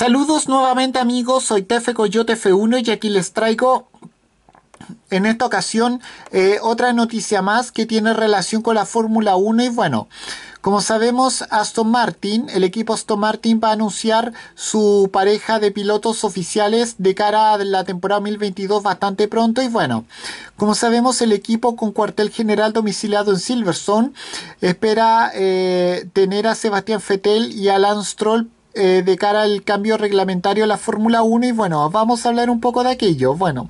Saludos nuevamente amigos, soy Tefe Coyote F1 y aquí les traigo en esta ocasión eh, otra noticia más que tiene relación con la Fórmula 1 y bueno, como sabemos Aston Martin, el equipo Aston Martin va a anunciar su pareja de pilotos oficiales de cara a la temporada 2022 bastante pronto y bueno, como sabemos el equipo con cuartel general domiciliado en Silverstone espera eh, tener a Sebastián Fettel y a Lance Stroll eh, de cara al cambio reglamentario de la Fórmula 1 y bueno, vamos a hablar un poco de aquello. Bueno,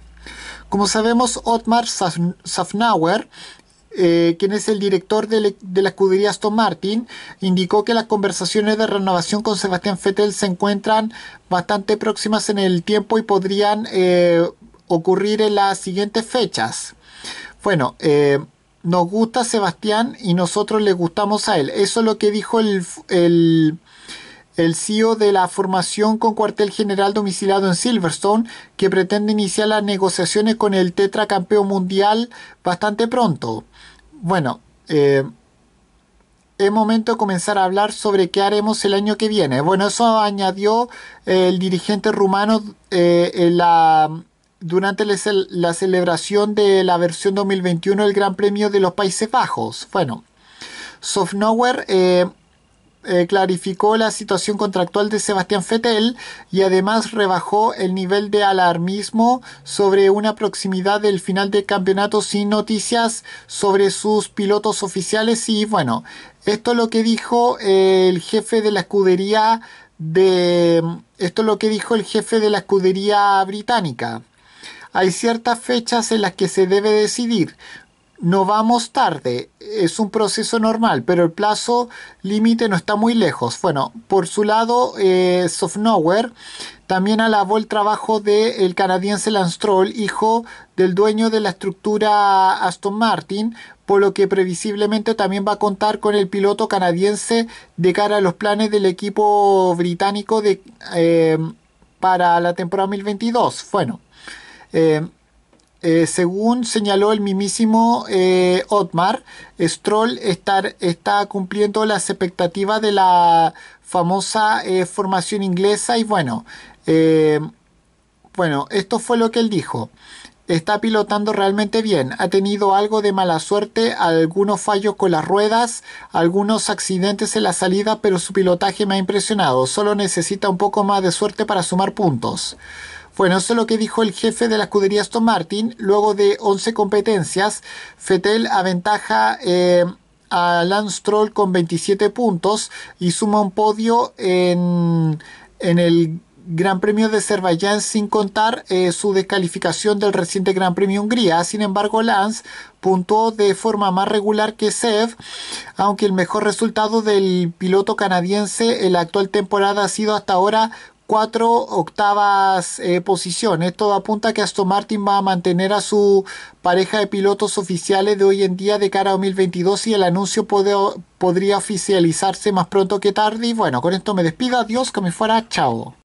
como sabemos, Otmar Safnauer, eh, quien es el director e-, de, la escudería Aston Martin, indicó que las conversaciones de renovación con Sebastián Fettel se encuentran bastante próximas en el tiempo y podrían eh, ocurrir en las siguientes fechas. Bueno, nos gusta Sebastián y nosotros le gustamos a él. Eso es lo que dijo el el CEO de la formación con cuartel general domiciliado en Silverstone, que pretende iniciar las negociaciones con el tetracampeón mundial bastante pronto. Bueno, eh, es momento de comenzar a hablar sobre qué haremos el año que viene. Bueno, eso añadió el dirigente rumano eh, durante la celebración de la versión 2021 del Gran Premio de los Países Bajos. Bueno, Software eh, eh, clarificó la situación contractual de Sebastián Fettel y además rebajó el nivel de alarmismo sobre una proximidad del final del campeonato sin noticias sobre sus pilotos oficiales y bueno, esto es lo que dijo eh, el jefe de la escudería de esto es lo que dijo el jefe de la escudería británica. Hay ciertas fechas en las que se debe decidir no vamos tarde, es un proceso normal, pero el plazo límite no está muy lejos. Bueno, por su lado, eh, Nowhere también alabó el trabajo del canadiense Lance Troll, hijo del dueño de la estructura Aston Martin, por lo que previsiblemente también va a contar con el piloto canadiense de cara a los planes del equipo británico eh, para la temporada 2022. Bueno. Eh, eh, según señaló el mismísimo eh, Otmar, Stroll está cumpliendo las expectativas de la famosa eh, formación inglesa y bueno, bueno, esto fue lo que él dijo. Está pilotando realmente bien, ha tenido algo de mala suerte, algunos fallos con las ruedas, algunos accidentes en la salida, pero su pilotaje me ha impresionado, solo necesita un poco más de suerte para sumar puntos. Bueno, eso es lo que dijo el jefe de la escudería Aston Martin. Luego de 11 competencias, Fetel aventaja eh, a Lance Troll con 27 puntos y suma un podio en, el Gran Premio de Azerbaiyán sin contar eh, su descalificación del reciente Gran Premio Hungría. Sin embargo, Lance puntuó de forma más regular que Sev, aunque el mejor resultado del piloto canadiense en la actual temporada ha sido hasta ahora cuatro octavas eh, posiciones. Todo apunta a que Aston Martin va a mantener a su pareja de pilotos oficiales de hoy en día de cara a 2022 y el anuncio podría oficializarse más pronto que tarde. Y bueno, con esto me despido. Adiós, que me fuera. Chao.